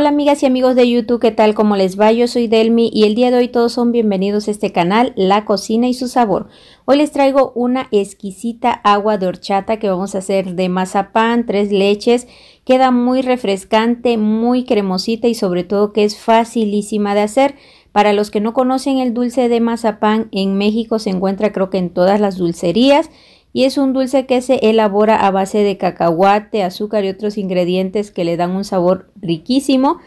Hola amigas y amigos de YouTube, ¿qué tal? ¿Cómo les va? Yo soy Delmi y el día de hoy todos son bienvenidos a este canal, La Cocina y su Sabor. Hoy les traigo una exquisita agua de horchata que vamos a hacer de mazapán, tres leches. Queda muy refrescante, muy cremosita y sobre todo que es facilísima de hacer. Para los que no conocen el dulce de mazapán, en México se encuentra creo que en todas las dulcerías y es un dulce que se elabora a base de cacahuate, azúcar y otros ingredientes que le dan un sabor riquísimo.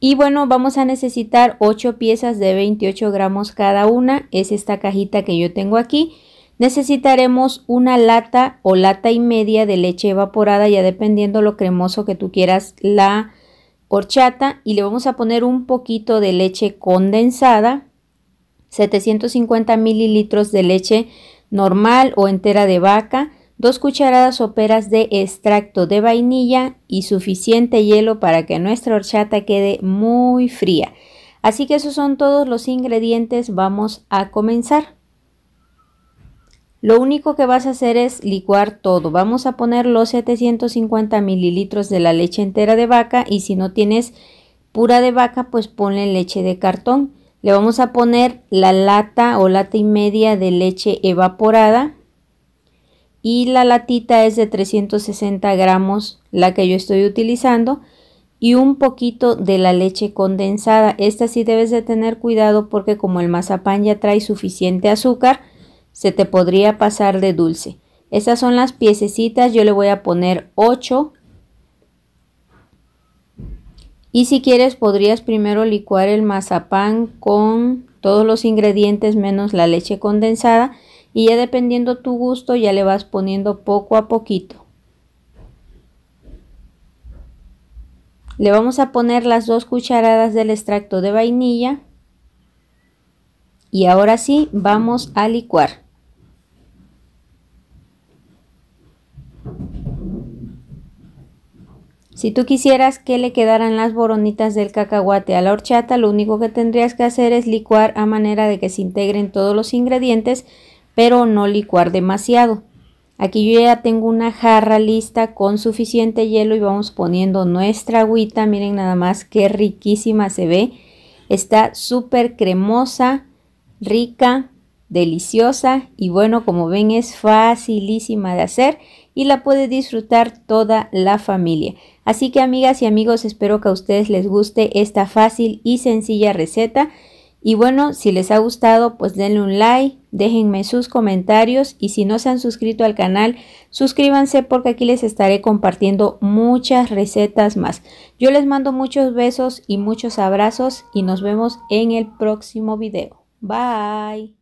Y bueno, vamos a necesitar 8 piezas de 28 gramos cada una, es esta cajita que yo tengo aquí. Necesitaremos una lata o lata y media de leche evaporada, ya dependiendo lo cremoso que tú quieras la horchata. Y le vamos a poner un poquito de leche condensada, 750 mililitros de leche normal o entera de vaca, dos cucharadas soperas de extracto de vainilla y suficiente hielo para que nuestra horchata quede muy fría. Así que esos son todos los ingredientes, vamos a comenzar. Lo único que vas a hacer es licuar todo. Vamos a poner los 750 mililitros de la leche entera de vaca y si no tienes pura de vaca, pues ponle leche de cartón. Le vamos a poner la lata o lata y media de leche evaporada. Y la latita es de 360 gramos, la que yo estoy utilizando. Y un poquito de la leche condensada. Esta sí debes de tener cuidado porque como el mazapán ya trae suficiente azúcar, se te podría pasar de dulce. Estas son las piececitas, yo le voy a poner 8 y si quieres podrías primero licuar el mazapán con todos los ingredientes menos la leche condensada y ya dependiendo tu gusto ya le vas poniendo poco a poquito. Le vamos a poner las dos cucharadas del extracto de vainilla y ahora sí vamos a licuar. Si tú quisieras que le quedaran las boronitas del cacahuate a la horchata, lo único que tendrías que hacer es licuar a manera de que se integren todos los ingredientes, pero no licuar demasiado. Aquí yo ya tengo una jarra lista con suficiente hielo y vamos poniendo nuestra agüita. Miren nada más qué riquísima se ve. Está súper cremosa, rica, deliciosa y bueno, como ven es facilísima de hacer y la puede disfrutar toda la familia. Así que amigas y amigos, espero que a ustedes les guste esta fácil y sencilla receta. Y bueno, si les ha gustado, pues denle un like, déjenme sus comentarios y si no se han suscrito al canal, suscríbanse porque aquí les estaré compartiendo muchas recetas más. Yo les mando muchos besos y muchos abrazos y nos vemos en el próximo video. Bye.